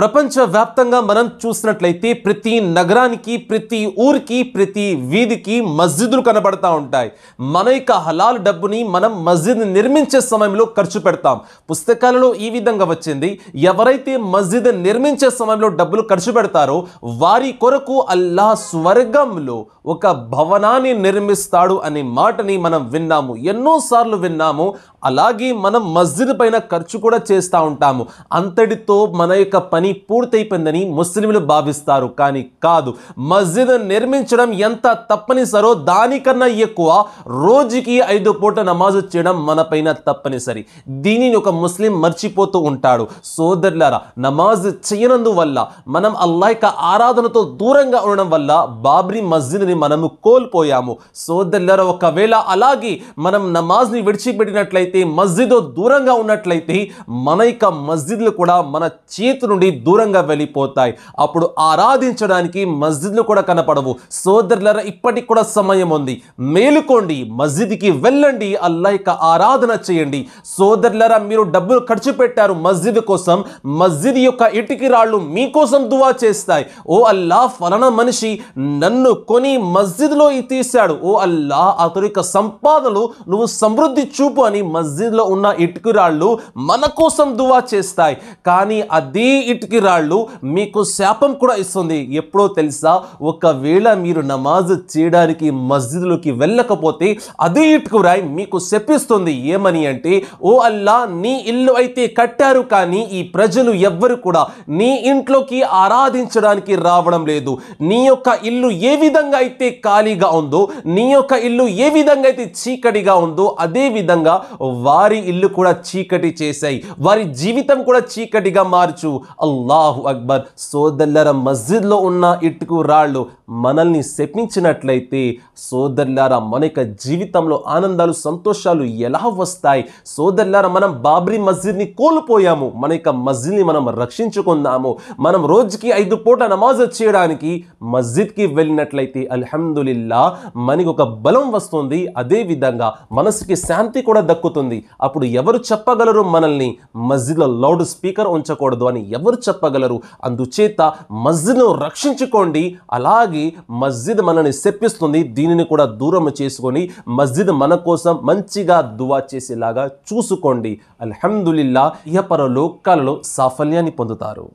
ప్రపంచవ్యాప్తంగా మనం చూసినట్లయితే ప్రతి నగరానికి ప్రతి ఊరికి ప్రతి వీధికి మస్జిద్లు కనబడతా ఉంటాయి మన యొక్క హలాల్ డబ్బుని మనం మస్జిద్ నిర్మించే సమయంలో ఖర్చు పెడతాం పుస్తకాలలో ఈ విధంగా వచ్చింది ఎవరైతే మస్జిద్ నిర్మించే సమయంలో డబ్బులు ఖర్చు పెడతారో వారి కొరకు అల్లా స్వర్గంలో ఒక భవనాన్ని నిర్మిస్తాడు అనే మాటని మనం విన్నాము ఎన్నోసార్లు విన్నాము అలాగే మనం మస్జిద్ పైన ఖర్చు కూడా చేస్తూ ఉంటాము అంతటితో మన యొక్క పని పని పూర్తయిపోయిందని ముస్లింలు భావిస్తారు కానీ కాదు మస్జిద్ నిర్మించడం ఎంత తప్పనిసరో దానికన్నా ఎక్కువ రోజుకి ఐదు పూట నమాజు చేయడం మన పైన తప్పనిసరి దీనిని ఒక ముస్లిం మర్చిపోతూ ఉంటాడు సోదరులారా నమాజ్ చేయనందువల్ల మనం అల్లా యొక్క ఆరాధనతో దూరంగా ఉండడం వల్ల బాబ్రీ మస్జిద్ని మనము కోల్పోయాము సోదరులారా ఒకవేళ అలాగే మనం నమాజ్ని విడిచిపెట్టినట్లయితే మస్జిద్ దూరంగా ఉన్నట్లయితే మన యొక్క మస్జిద్లు కూడా మన చేతి నుండి దూరంగా వెళ్ళిపోతాయి అప్పుడు ఆరాధించడానికి మస్జిద్లు కూడా కనపడవు సోదరులరా ఇప్పటికి కూడా సమయం ఉంది మేలుకోండి మస్జిద్కి వెళ్ళండి అల్లా యొక్క ఆరాధన చేయండి సోదరులరా మీరు డబ్బులు ఖర్చు పెట్టారు మస్జిద్ కోసం మస్జిద్ యొక్క ఇటుకి రాళ్ళు మీకోసం దువా చేస్తాయి ఓ అల్లా ఫలానా మనిషి నన్ను కొని మస్జిద్లో తీశాడు ఓ అల్లా అతని యొక్క సంపాదనలు నువ్వు సమృద్ధి చూపు అని మస్జిద్లో ఉన్న ఇటుకు రాళ్ళు మన కోసం దువా చేస్తాయి కానీ అదే ఇటు రాళ్ళు మీకు శాపం కూడా ఇస్తుంది ఎప్పుడో తెలుసా ఒకవేళ మీరు నమాజ్ చేయడానికి మస్జిద్లోకి వెళ్ళకపోతే అదే ఇటుకు రాయి మీకు శపిస్తుంది ఏమని అంటే ఓ అల్లా నీ ఇల్లు అయితే కట్టారు కానీ ఈ ప్రజలు ఎవ్వరు కూడా నీ ఇంట్లోకి ఆరాధించడానికి రావడం లేదు నీ యొక్క ఇల్లు ఏ విధంగా అయితే ఖాళీగా ఉందో నీ యొక్క ఇల్లు ఏ విధంగా అయితే చీకటిగా ఉందో అదే విధంగా వారి ఇల్లు కూడా చీకటి చేశాయి వారి జీవితం కూడా చీకటిగా మార్చు అల్ అల్లాహు అక్బర్ సోదల్లర మస్జిద్లో ఉన్న ఇటుకు రాళ్ళు మనల్ని శపించినట్లయితే సోదరులారా మన యొక్క జీవితంలో ఆనందాలు సంతోషాలు ఎలా వస్తాయి సోదరులారా మనం బాబ్రీ మస్జిద్ని కోల్పోయాము మన యొక్క మస్జిద్ని మనం రక్షించుకుందాము మనం రోజుకి ఐదు పూట నమాజ్ చేయడానికి మస్జిద్కి వెళ్ళినట్లయితే అల్హమ్దుల్లా మనకి ఒక బలం వస్తుంది అదేవిధంగా మనసుకి శాంతి కూడా దక్కుతుంది అప్పుడు ఎవరు చెప్పగలరు మనల్ని మస్జిద్లో లౌడ్ స్పీకర్ ఉంచకూడదు అని ఎవరు చెప్పగలరు అందుచేత మస్జిద్ను రక్షించుకోండి అలాగే అలాగే మస్జిద్ మనని శప్పిస్తుంది దీనిని కూడా దూరం చేసుకొని మస్జిద్ మన కోసం మంచిగా దువా చేసేలాగా చూసుకోండి అల్హమ్దుల్లా ఇహపర లోకాలలో సాఫల్యాన్ని పొందుతారు